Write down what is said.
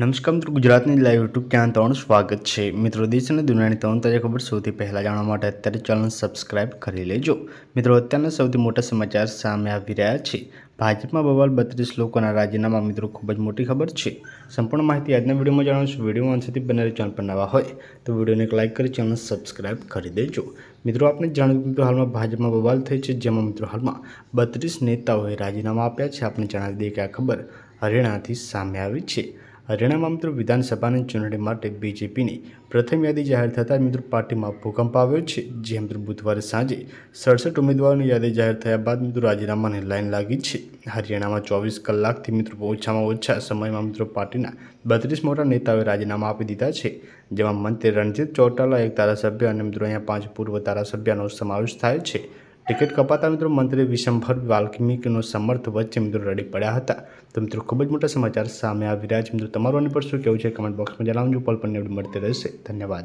નમસ્કાર મિત્રો ગુજરાતની લાઈવ યુટ્યુબ ચેનલ તમારું સ્વાગત છે મિત્રો દેશ અને દુનિયાની ત્રણ તાજા ખબર સૌથી પહેલાં જાણવા માટે અત્યારે ચેનલ સબસ્ક્રાઇબ કરી લેજો મિત્રો અત્યારના સૌથી મોટા સમાચાર સામે આવી રહ્યા છે ભાજપમાં બવાલ બત્રીસ લોકોના રાજીનામા મિત્રો ખૂબ જ મોટી ખબર છે સંપૂર્ણ માહિતી આજના વિડીયોમાં જાણશું વિડીયો અંત સુધી બનાવી ચેનલ પર નવા હોય તો વિડીયોને એક લાઇક કરી ચેનલ સબસ્ક્રાઇબ કરી દેજો મિત્રો આપણે જાણ્યું મિત્રો હાલમાં ભાજપમાં બવાલ થઈ છે જેમાં મિત્રો હાલમાં બત્રીસ નેતાઓએ રાજીનામા આપ્યા છે આપણે જણાવી દઈએ કે આ ખબર હરિયાણાથી સામે આવી છે હરિયાણામાં મિત્રો વિધાનસભાની ચૂંટણી માટે બીજેપીની પ્રથમ યાદી જાહેર થતાં મિત્રો પાર્ટીમાં ભૂકંપ આવ્યો છે જે મિત્રો બુધવારે સાંજે સડસઠ ઉમેદવારોની યાદી જાહેર થયા બાદ મિત્રો રાજીનામાની લાઇન લાગી છે હરિયાણામાં ચોવીસ કલાકથી મિત્રો ઓછામાં ઓછા સમયમાં મિત્રો પાર્ટીના બત્રીસ મોટા નેતાઓએ રાજીનામા આપી દીધા છે જેમાં મંત્રી રણજીત ચોટાલા એક ધારાસભ્ય અને મિત્રો અહીંયા પાંચ પૂર્વ ધારાસભ્યનો સમાવેશ થાય છે ટિકિટ કપાતા મિત્રો મંત્રી વિશંભર વાલ્મિકીનો સમર્થ વચ્ચે મિત્રો રડી પડ્યા હતા તો મિત્રો ખૂબ જ મોટા સમાચાર સામે આવી રહ્યા છે મિત્રો તમારું પર શું કેવું છે કમેન્ટ બોક્સમાં જણાવજો પલ પણ મળતી રહેશે ધન્યવાદ